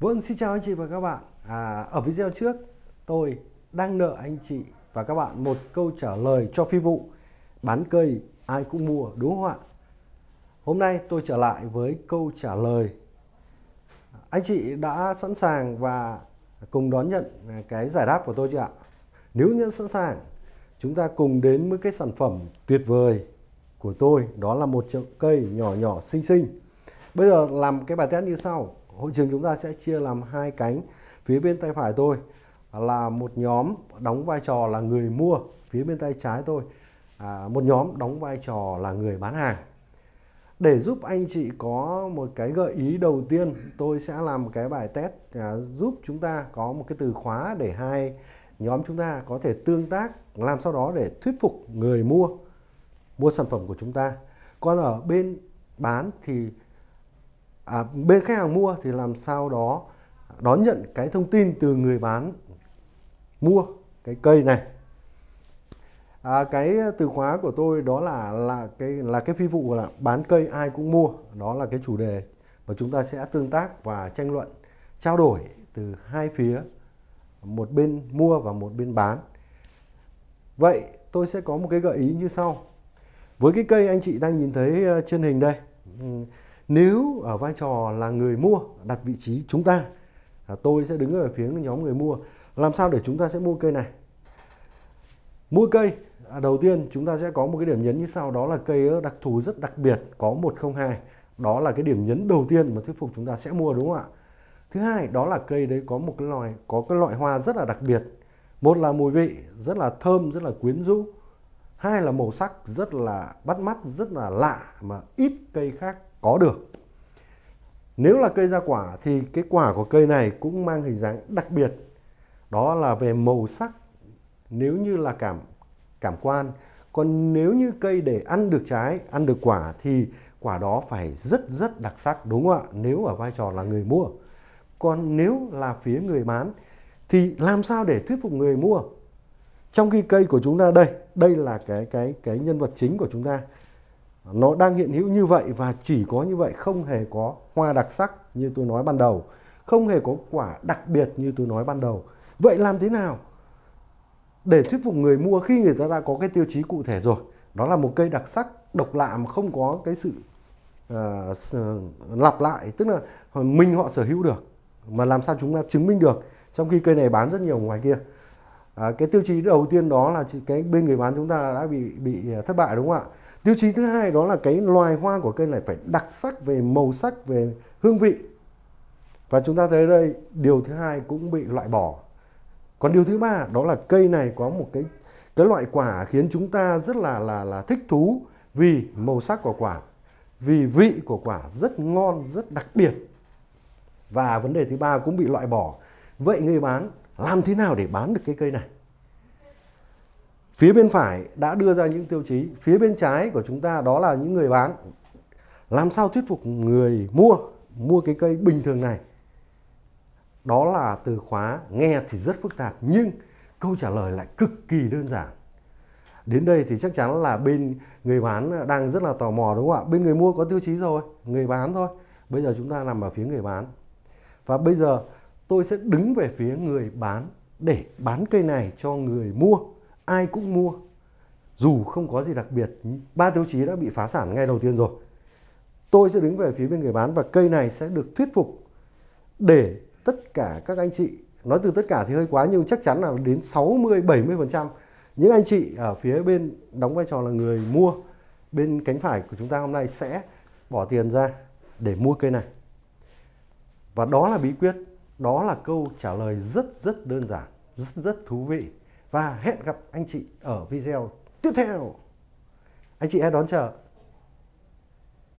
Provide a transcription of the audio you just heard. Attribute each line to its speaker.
Speaker 1: Vâng, xin chào anh chị và các bạn. À, ở video trước, tôi đang nợ anh chị và các bạn một câu trả lời cho phi vụ bán cây ai cũng mua đúng không ạ? Hôm nay tôi trở lại với câu trả lời. Anh chị đã sẵn sàng và cùng đón nhận cái giải đáp của tôi chưa ạ? Nếu như sẵn sàng, chúng ta cùng đến với cái sản phẩm tuyệt vời của tôi, đó là một chậu cây nhỏ nhỏ xinh xinh. Bây giờ làm cái bài test như sau hội trường chúng ta sẽ chia làm hai cánh phía bên tay phải tôi là một nhóm đóng vai trò là người mua phía bên tay trái tôi à, một nhóm đóng vai trò là người bán hàng để giúp anh chị có một cái gợi ý đầu tiên tôi sẽ làm một cái bài test à, giúp chúng ta có một cái từ khóa để hai nhóm chúng ta có thể tương tác làm sau đó để thuyết phục người mua mua sản phẩm của chúng ta còn ở bên bán thì à, bên khách hàng mua thì làm sao đó đón nhận cái thông tin từ người bán mua cái cây này à, cái từ khóa của tôi đó là là cái là cái phi vụ là bán cây ai cũng mua đó là cái chủ đề mà chúng ta sẽ tương tác và tranh luận trao đổi từ hai phía một bên mua và một bên bán vậy tôi sẽ có một cái gợi ý như sau với cái cây anh chị đang nhìn thấy ờ, trên hình đây nếu ở vai trò là người mua đặt vị trí chúng ta à, tôi sẽ đứng ở phía nhóm người mua làm sao để chúng ta sẽ mua cây này mua cây à, đầu tiên chúng ta sẽ có một cái điểm nhấn như sau đó là cây đặc thù rất đặc biệt có 102 đó là cái điểm nhấn đầu tiên mà thuyết phục chúng ta sẽ mua đúng không ạ thứ hai đó là cây đấy có một cái loài có cái loại hoa rất là đặc biệt một là mùi vị rất là thơm rất là quyến rũ hai là màu sắc rất là bắt mắt rất là lạ mà ít cây khác có được nếu là cây ra quả thì cái quả của cây này cũng mang hình dáng đặc biệt đó là về màu sắc nếu như là cảm cảm quan còn nếu như cây để ăn được trái ăn được quả thì quả đó phải rất rất đặc sắc đúng không ạ nếu ở vai trò là người mua còn nếu là phía người bán thì làm sao để thuyết phục người mua trong khi cây của chúng ta đây đây là cái cái cái nhân vật chính của chúng ta nó đang hiện hữu như vậy và chỉ có như vậy không hề có hoa đặc sắc như tôi nói ban đầu không hề có quả đặc biệt như tôi nói ban đầu vậy làm thế nào để thuyết phục người mua khi người ta đã có cái tiêu chí cụ thể rồi đó là một cây đặc sắc độc lạ mà không có cái sự uh, lặp lại tức là mình họ sở hữu được mà làm sao chúng ta chứng minh được trong khi cây này bán rất nhiều ngoài kia à, cái tiêu chí đầu tiên đó là cái bên người bán chúng ta đã bị bị à, thất bại đúng không ạ tiêu chí thứ hai đó là cái loài hoa của cây này phải đặc sắc về màu sắc về hương vị và chúng ta thấy đây điều thứ hai cũng bị loại bỏ còn điều thứ ba đó là cây này có một cái cái loại quả khiến chúng ta rất là là là thích thú vì màu sắc của quả vì vị của quả rất ngon rất đặc biệt và vấn đề thứ ba cũng bị loại bỏ vậy người bán làm thế nào để bán được cái cây này phía bên phải đã đưa ra những tiêu chí phía bên trái của chúng ta đó là những người bán làm sao thuyết phục người mua mua cái cây bình thường này đó là từ khóa nghe thì rất phức tạp nhưng câu trả lời lại cực kỳ đơn giản đến đây thì chắc chắn là bên người bán đang rất là tò mò đúng không ạ bên người mua có tiêu chí rồi người bán thôi bây giờ chúng ta nằm ở phía người bán và bây giờ tôi sẽ đứng về phía người bán để bán cây này cho người mua ai cũng mua dù không có gì đặc biệt ba tiêu chí đã bị phá sản ngay đầu tiên rồi tôi sẽ đứng về phía bên người bán và cây này sẽ được thuyết phục để tất cả các anh chị nói từ tất cả thì hơi quá nhưng chắc chắn là đến 60 70 phần trăm những anh chị ở phía bên đóng vai trò là người mua bên cánh phải của chúng ta hôm nay sẽ bỏ tiền ra để mua cây này và đó là bí quyết đó là câu trả lời rất rất đơn giản, rất rất thú vị. Và hẹn gặp anh chị ở video tiếp theo. Anh chị hãy đón chờ.